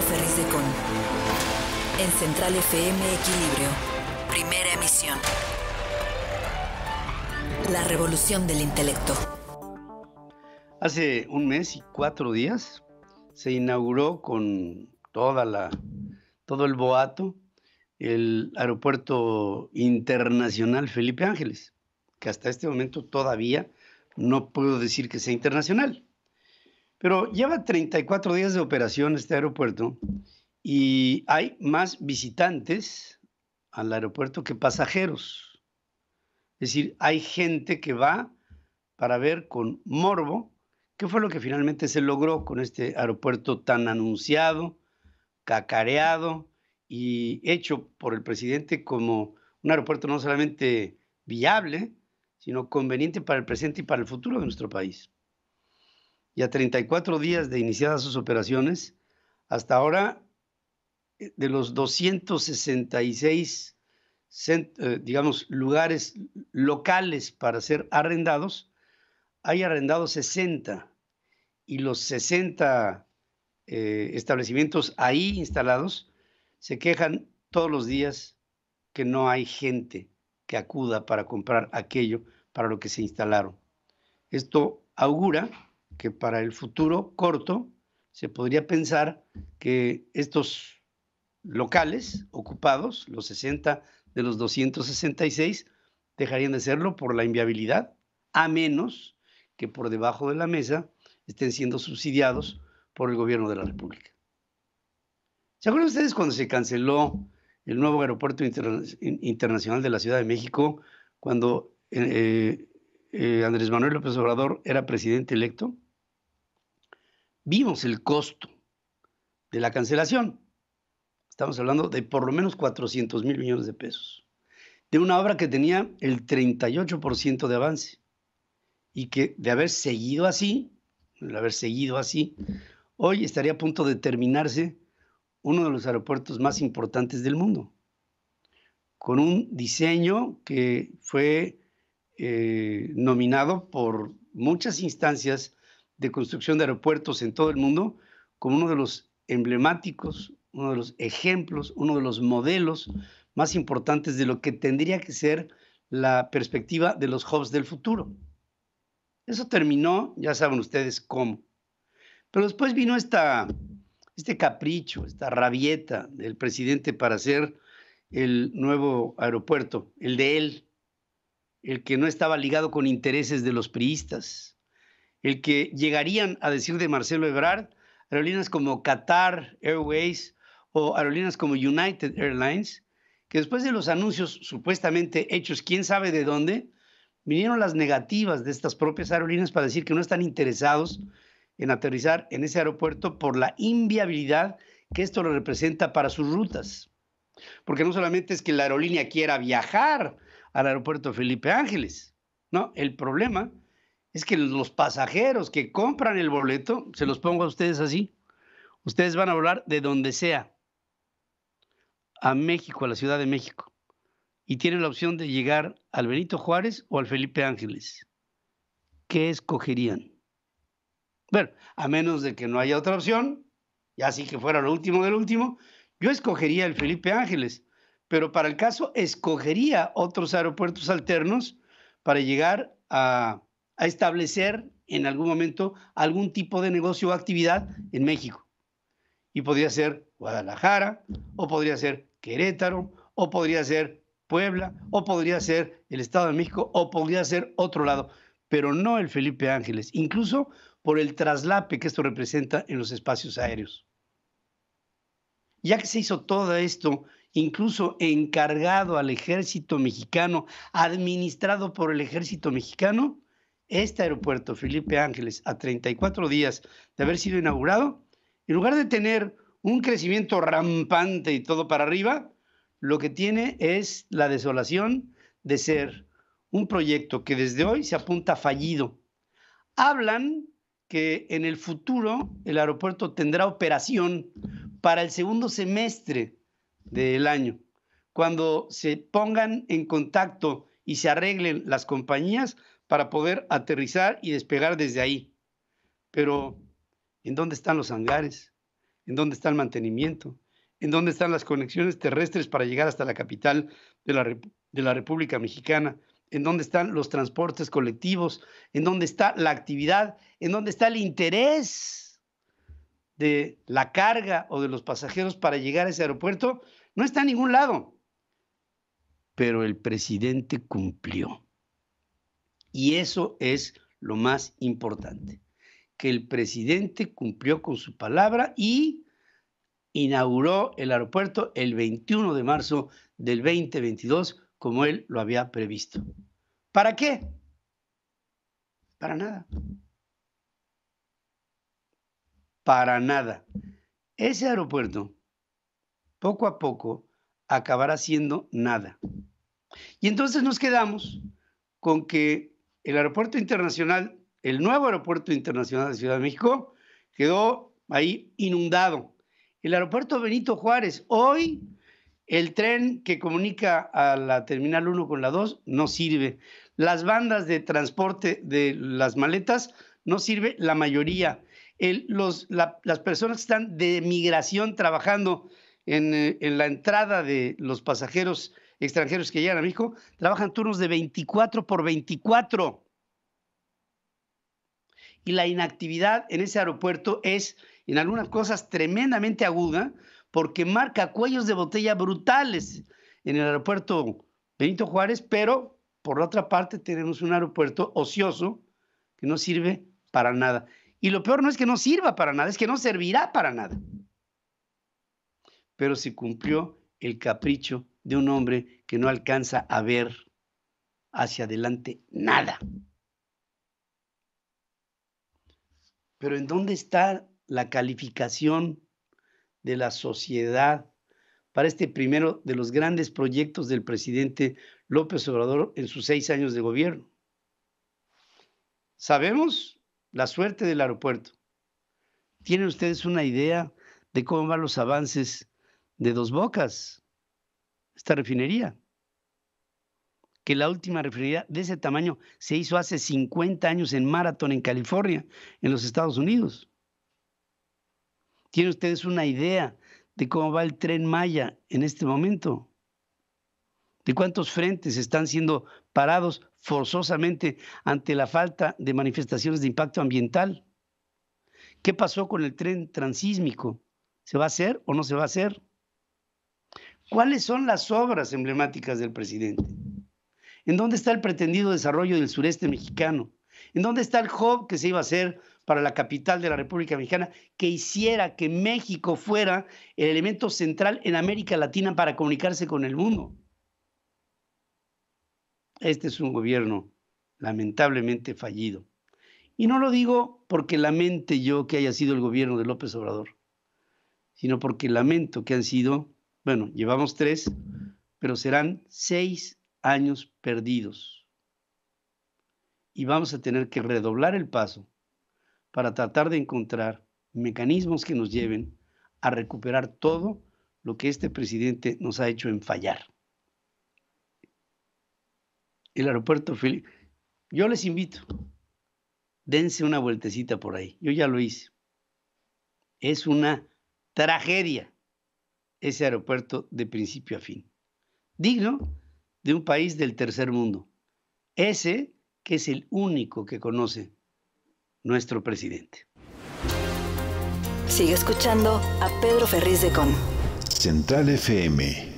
Feliz de Con. En Central FM Equilibrio. Primera emisión. La revolución del intelecto. Hace un mes y cuatro días se inauguró con toda la, todo el boato el aeropuerto internacional Felipe Ángeles, que hasta este momento todavía no puedo decir que sea internacional. Pero lleva 34 días de operación este aeropuerto y hay más visitantes al aeropuerto que pasajeros. Es decir, hay gente que va para ver con morbo qué fue lo que finalmente se logró con este aeropuerto tan anunciado, cacareado y hecho por el presidente como un aeropuerto no solamente viable, sino conveniente para el presente y para el futuro de nuestro país y a 34 días de iniciadas sus operaciones, hasta ahora eh, de los 266, eh, digamos, lugares locales para ser arrendados, hay arrendado 60 y los 60 eh, establecimientos ahí instalados se quejan todos los días que no hay gente que acuda para comprar aquello para lo que se instalaron. Esto augura que para el futuro corto se podría pensar que estos locales ocupados, los 60 de los 266, dejarían de serlo por la inviabilidad, a menos que por debajo de la mesa estén siendo subsidiados por el gobierno de la República. ¿Se acuerdan ustedes cuando se canceló el nuevo aeropuerto internacional de la Ciudad de México, cuando eh, eh, Andrés Manuel López Obrador era presidente electo? vimos el costo de la cancelación. Estamos hablando de por lo menos 400 mil millones de pesos. De una obra que tenía el 38% de avance y que de haber seguido así, de haber seguido así, hoy estaría a punto de terminarse uno de los aeropuertos más importantes del mundo, con un diseño que fue eh, nominado por muchas instancias de construcción de aeropuertos en todo el mundo como uno de los emblemáticos, uno de los ejemplos, uno de los modelos más importantes de lo que tendría que ser la perspectiva de los hubs del futuro. Eso terminó, ya saben ustedes cómo. Pero después vino esta, este capricho, esta rabieta del presidente para hacer el nuevo aeropuerto, el de él, el que no estaba ligado con intereses de los priistas, el que llegarían a decir de Marcelo Ebrard, aerolíneas como Qatar Airways o aerolíneas como United Airlines, que después de los anuncios supuestamente hechos quién sabe de dónde, vinieron las negativas de estas propias aerolíneas para decir que no están interesados en aterrizar en ese aeropuerto por la inviabilidad que esto lo representa para sus rutas. Porque no solamente es que la aerolínea quiera viajar al aeropuerto Felipe Ángeles, no, el problema es que los pasajeros que compran el boleto, se los pongo a ustedes así, ustedes van a volar de donde sea, a México, a la Ciudad de México, y tienen la opción de llegar al Benito Juárez o al Felipe Ángeles. ¿Qué escogerían? Bueno, a menos de que no haya otra opción, ya así que fuera lo último del último, yo escogería el Felipe Ángeles, pero para el caso escogería otros aeropuertos alternos para llegar a a establecer en algún momento algún tipo de negocio o actividad en México. Y podría ser Guadalajara, o podría ser Querétaro, o podría ser Puebla, o podría ser el Estado de México, o podría ser otro lado, pero no el Felipe Ángeles, incluso por el traslape que esto representa en los espacios aéreos. Ya que se hizo todo esto, incluso encargado al ejército mexicano, administrado por el ejército mexicano, este aeropuerto Felipe Ángeles a 34 días de haber sido inaugurado, en lugar de tener un crecimiento rampante y todo para arriba, lo que tiene es la desolación de ser un proyecto que desde hoy se apunta fallido. Hablan que en el futuro el aeropuerto tendrá operación para el segundo semestre del año, cuando se pongan en contacto y se arreglen las compañías para poder aterrizar y despegar desde ahí. Pero, ¿en dónde están los hangares? ¿En dónde está el mantenimiento? ¿En dónde están las conexiones terrestres para llegar hasta la capital de la, República Mexicana? ¿En dónde están los transportes colectivos? ¿En dónde está la actividad? ¿En dónde está el interés de la carga o de los pasajeros para llegar a ese aeropuerto? No está en ningún lado. Pero el presidente cumplió y eso es lo más importante, que el presidente cumplió con su palabra y inauguró el aeropuerto el 21 de marzo del 2022 como él lo había previsto. ¿Para qué? Para nada. Para nada. Ese aeropuerto, poco a poco, acabará siendo nada. Y entonces nos quedamos con que el aeropuerto internacional, el nuevo aeropuerto internacional de Ciudad de México, quedó ahí inundado. El aeropuerto Benito Juárez, hoy el tren que comunica a la Terminal 1 con la 2 no sirve. Las bandas de transporte de las maletas no sirve la mayoría. las personas que están de migración trabajando eh, en la entrada de los pasajeros extranjeros que llegan a México trabajan turnos de 24 por 24. Y la inactividad en ese aeropuerto es, en algunas cosas, tremendamente aguda, porque marca cuellos de botella brutales en el aeropuerto Benito Juárez, pero por la otra parte tenemos un aeropuerto ocioso que no sirve para nada. Y lo peor no es que no sirva para nada, es que no servirá para nada. Pero se cumplió el capricho de un hombre que no alcanza a ver hacia adelante nada. Pero ¿en dónde está la calificación de la sociedad para este primero de los grandes proyectos del presidente López Obrador en sus seis años de gobierno? Sabemos la suerte del aeropuerto. ¿Tienen ustedes una idea de cómo van los avances de dos bocas? esta refinería, que la última refinería de ese tamaño se hizo hace 50 años en Marathon, en California, en los Estados Unidos. ¿Tienen ustedes una idea de cómo va el tren Maya en este momento? ¿De cuántos frentes están siendo parados forzosamente ante la falta de manifestaciones de impacto ambiental? ¿Qué pasó con el tren transísmico? ¿Se va a hacer o no se va a hacer? ¿Cuáles son las obras emblemáticas del presidente? ¿En dónde está el pretendido desarrollo del sureste mexicano? ¿En dónde está el hub que se iba a hacer para la capital de la República Mexicana que hiciera que México fuera el elemento central en América Latina para comunicarse con el mundo? Este es un gobierno lamentablemente fallido. Y no lo digo porque lamente yo que haya sido el gobierno de López Obrador, sino porque lamento que han sido bueno, llevamos tres, pero serán seis años perdidos. Y vamos a tener que redoblar el paso para tratar de encontrar mecanismos que nos lleven a recuperar todo lo que este presidente nos ha hecho en fallar. El aeropuerto Felipe. Yo les invito, dense una vueltecita por ahí. Yo ya lo hice. Es una tragedia ese aeropuerto de principio a fin. Digno de un país del tercer mundo. Ese que es el único que conoce nuestro presidente. Sigue escuchando a Pedro Ferriz de Con. Central FM